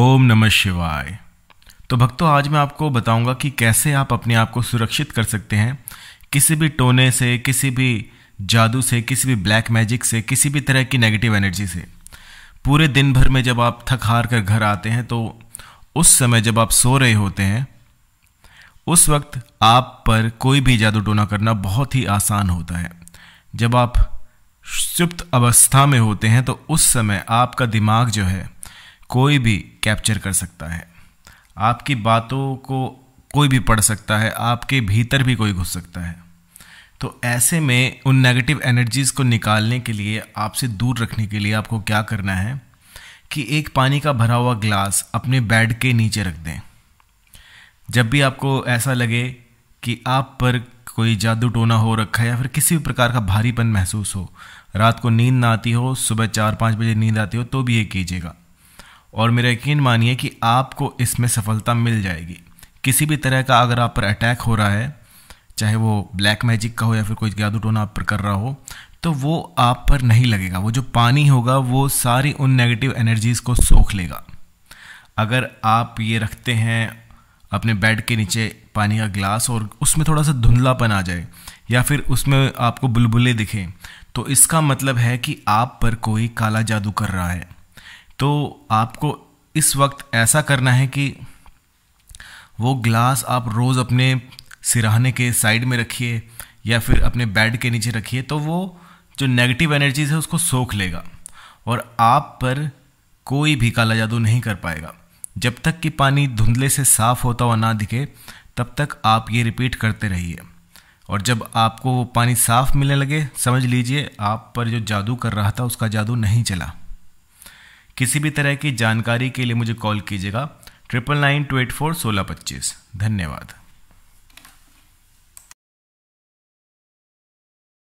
ओम नमः शिवाय तो भक्तों आज मैं आपको बताऊंगा कि कैसे आप अपने आप को सुरक्षित कर सकते हैं किसी भी टोने से किसी भी जादू से किसी भी ब्लैक मैजिक से किसी भी तरह की नेगेटिव एनर्जी से पूरे दिन भर में जब आप थक हार कर घर आते हैं तो उस समय जब आप सो रहे होते हैं उस वक्त आप पर कोई भी जादू टोना करना बहुत ही आसान होता है जब आप सुप्त अवस्था में होते हैं तो उस समय आपका दिमाग जो है कोई भी कैप्चर कर सकता है आपकी बातों को कोई भी पढ़ सकता है आपके भीतर भी कोई घुस सकता है तो ऐसे में उन नेगेटिव एनर्जीज़ को निकालने के लिए आपसे दूर रखने के लिए आपको क्या करना है कि एक पानी का भरा हुआ ग्लास अपने बेड के नीचे रख दें जब भी आपको ऐसा लगे कि आप पर कोई जादू टोना हो रखा है या फिर किसी भी प्रकार का भारीपन महसूस हो रात को नींद ना आती हो सुबह चार पाँच बजे नींद आती हो तो भी ये कीजिएगा और मेरा यकीन मानिए कि आपको इसमें सफलता मिल जाएगी किसी भी तरह का अगर आप पर अटैक हो रहा है चाहे वो ब्लैक मैजिक का हो या फिर कोई जादू टोना आप पर कर रहा हो तो वो आप पर नहीं लगेगा वो जो पानी होगा वो सारी उन नेगेटिव एनर्जीज़ को सोख लेगा अगर आप ये रखते हैं अपने बेड के नीचे पानी का गिलास और उसमें थोड़ा सा धुंधलापन आ जाए या फिर उसमें आपको बुलबुलें दिखें तो इसका मतलब है कि आप पर कोई काला जादू कर रहा है तो आपको इस वक्त ऐसा करना है कि वो ग्लास आप रोज़ अपने सिरहाने के साइड में रखिए या फिर अपने बेड के नीचे रखिए तो वो जो नेगेटिव एनर्जीज है उसको सोख लेगा और आप पर कोई भी काला जादू नहीं कर पाएगा जब तक कि पानी धुंधले से साफ़ होता हुआ ना दिखे तब तक आप ये रिपीट करते रहिए और जब आपको वो पानी साफ़ मिलने लगे समझ लीजिए आप पर जो जादू कर रहा था उसका जादू नहीं चला किसी भी तरह की जानकारी के लिए मुझे कॉल कीजिएगा triple nine two eight four सोलह पच्चीस धन्यवाद